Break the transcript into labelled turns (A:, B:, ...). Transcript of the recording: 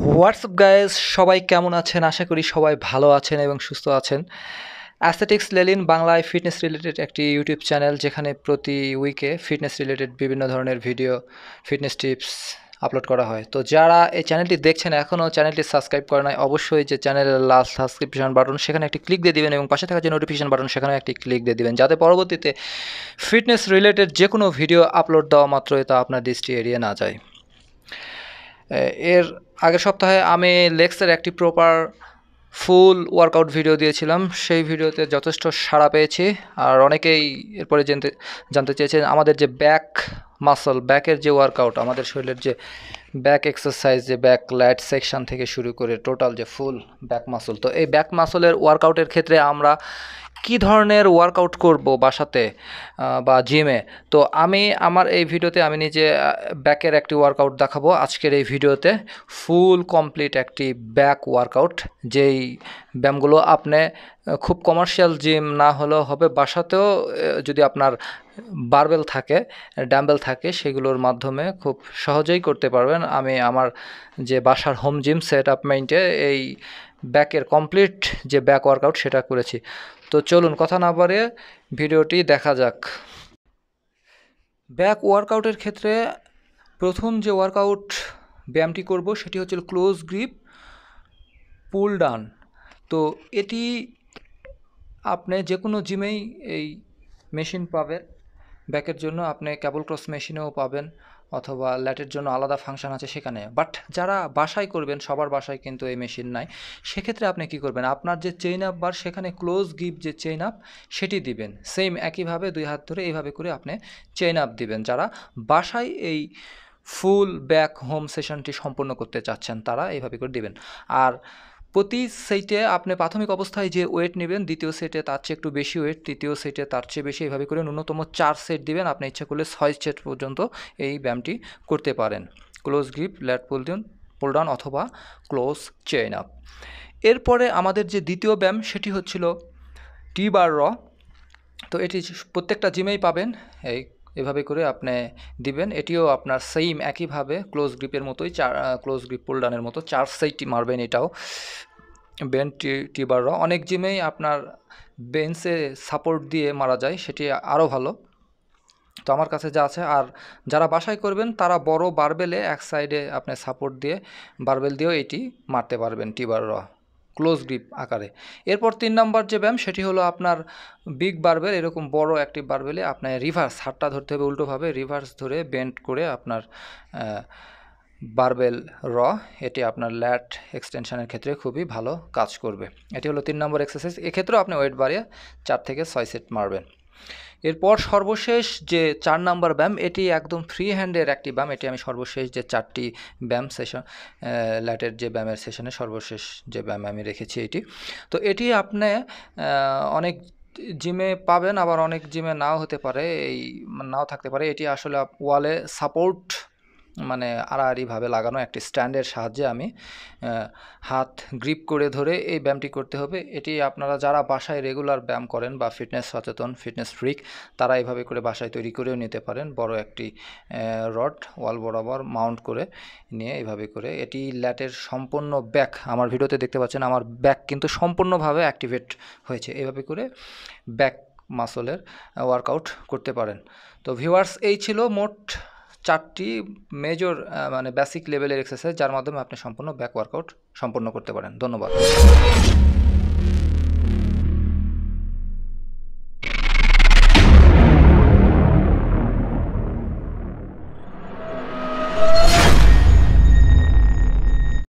A: WhatsApp guys সবাই কেমন আছেন আশা করি সবাই ভালো আছেন এবং সুস্থ আছেন অ্যাস্থেটিক্স লেলিন বাংলায় ফিটনেস রিলেটেড একটি ইউটিউব চ্যানেল যেখানে প্রতি উইকে ফিটনেস রিলেটেড বিভিন্ন ধরনের ভিডিও ফিটনেস টিপস আপলোড করা হয় তো যারা এই চ্যানেলটি দেখছেন এখনও চ্যানেলটি সাবস্ক্রাইব করে নাই অবশ্যই যে চ্যানেলের লাস্ট সাবস্ক্রিপশন বাটন সেখানে একটি ক্লিক দিয়ে দেবেন এবং পাশে থাকা যে নোটিফিকেশন বাটন সেখানেও একটি ক্লিক দিয়ে দেবেন যাতে পরবর্তীতে ফিটনেস রিলেটেড যে কোনো ভিডিও আপলোড দেওয়া মাত্রই তা আপনার দৃষ্টি এড়িয়ে না যায় এর আগের সপ্তাহে আমি লেক্সের একটি প্রপার ফুল ওয়ার্কআউট ভিডিও দিয়েছিলাম সেই ভিডিওতে যথেষ্ট সাড়া পেয়েছি আর অনেকেই এরপরে জানতে জানতে চেয়েছেন আমাদের যে ব্যাক মাসল ব্যাকের যে ওয়ার্কআউট আমাদের শরীরের যে ব্যাক এক্সারসাইজ যে ব্যাক লাইট সেকশন থেকে শুরু করে টোটাল যে ফুল ব্যাক মাসল তো এই ব্যাক মাসলের ওয়ার্কআউটের ক্ষেত্রে আমরা কি ধরনের ওয়ার্কআউট করব বাসাতে বা জিমে তো আমি আমার এই ভিডিওতে আমি নিজে ব্যাকের একটি ওয়ার্কআউট দেখাবো আজকের এই ভিডিওতে ফুল কমপ্লিট একটি ব্যাক ওয়ার্কআউট যেই ব্যায়ামগুলো আপনি খুব কমার্শিয়াল জিম না হলেও হবে বাসাতেও যদি আপনার বারবেল থাকে ড্যাম্বেল থাকে সেগুলোর মাধ্যমে খুব সহজেই করতে পারবেন আমি আমার যে বাসার হোম জিম সেট আপ মাইন্ডে এই ব্যাকের কমপ্লিট যে ব্যাক ওয়ার্কআউট সেটা করেছি তো চলুন কথা না পারে ভিডিওটি দেখা যাক ব্যাক ওয়ার্কআউটের ক্ষেত্রে প্রথম যে ওয়ার্কআউট ব্যায়ামটি করব সেটি হচ্ছে ক্লোজ গ্রিপ পুল ডান তো এটি আপনি যে কোনো জিমেই এই মেশিন পাবেন ব্যাকের জন্য আপনি ক্যাবল ক্রস মেশিনেও পাবেন অথবা ল্যাটের জন্য আলাদা ফাংশন আছে সেখানে বাট যারা বাসায় করবেন সবার বাসায় কিন্তু এই মেশিন নাই সেক্ষেত্রে আপনি কি করবেন আপনার যে চেইন আপ বার সেখানে ক্লোজ গিপ যে চেইন আপ সেটি দিবেন সেম একইভাবে দুই হাত ধরে এইভাবে করে আপনি চেইন আপ দিবেন যারা বাসায় এই ফুল ব্যাক হোম সেশনটি সম্পূর্ণ করতে চাচ্ছেন তারা এইভাবে করে দিবেন আর প্রতি সেটে আপনি প্রাথমিক অবস্থায় যে ওয়েট নেবেন দ্বিতীয় সেটে তার চেয়ে একটু বেশি ওয়েট তৃতীয় সেটে তার চেয়ে বেশি এইভাবে করে ন্যূনতম চার সেট দিবেন আপনি ইচ্ছা করলে ছয় সেট পর্যন্ত এই ব্যায়ামটি করতে পারেন ক্লোজ গ্রিপ ল্যাট পোল দিন পোলডাউন অথবা ক্লোজ চেইন আপ এরপরে আমাদের যে দ্বিতীয় ব্যায়াম সেটি হচ্ছিল টি বার র তো এটি প্রত্যেকটা জিমেই পাবেন এই এভাবে করে আপনি দিবেন এটিও আপনার সেইম একইভাবে ক্লোজ গ্রিপের মতোই চার ক্লোজ গ্রিপ পোল্ডানের মতো চার সাইডটি মারবেন এটাও বেঞ্চ টিবাররা অনেক জিমেই আপনার বেঞ্চে সাপোর্ট দিয়ে মারা যায় সেটি আরও ভালো তো আমার কাছে যা আছে আর যারা বাসায় করবেন তারা বড় বারবেলে এক সাইডে আপনি সাপোর্ট দিয়ে বারবেল দিয়েও এটি মারতে পারবেন টিবার র ক্লোজ গ্রিপ আকারে এরপর তিন নম্বর যে ব্যায়াম সেটি হলো আপনার বিগ বারবেল এরকম বড় একটি বারবেলে আপনার রিভার্স হাতটা ধরতে হবে উল্টোভাবে রিভার্স ধরে বেন্ড করে আপনার বারবেল র এটি আপনার ল্যাট এক্সটেনশনের ক্ষেত্রে খুবই ভালো কাজ করবে এটি হলো তিন নম্বর এক্সারসাইজ এক্ষেত্রেও আপনি ওয়েট বাড়িয়ে চার থেকে ছয় সেট মারবেন এরপর সর্বশেষ যে চার নাম্বার ব্যায়াম এটি একদম ফ্রি হ্যান্ডের একটি ব্যায়াম এটি আমি সর্বশেষ যে চারটি ব্যায়াম সেশন ল্যাটের যে ব্যায়ামের সেশনে সর্বশেষ যে ব্যায়াম আমি রেখেছি এটি তো এটি আপনি অনেক জিমে পাবেন আবার অনেক জিমে নাও হতে পারে এই নাও থাকতে পারে এটি আসলে ওয়ালে সাপোর্ট মানে আড়াআড়িভাবে লাগানো একটি স্ট্যান্ডের সাহায্যে আমি হাত গ্রিপ করে ধরে এই ব্যায়ামটি করতে হবে এটি আপনারা যারা বাসায় রেগুলার ব্যায়াম করেন বা ফিটনেস সচেতন ফিটনেস ফ্রিক তারা এভাবে করে বাসায় তৈরি করেও নিতে পারেন বড় একটি রড ওয়াল বরাবর মাউন্ট করে নিয়ে এভাবে করে এটি ল্যাটের সম্পূর্ণ ব্যাক আমার ভিডিওতে দেখতে পাচ্ছেন আমার ব্যাক কিন্তু সম্পূর্ণভাবে অ্যাক্টিভেট হয়েছে এভাবে করে ব্যাক মাসলের ওয়ার্কআউট করতে পারেন তো ভিউয়ার্স এই ছিল মোট চারটি মেজর মানে বেসিক লেভেলের এক্সারসাইজ যার মাধ্যমে আপনি সম্পূর্ণ ব্যাক ওয়ার্কআউট সম্পন্ন করতে পারেন ধন্যবাদ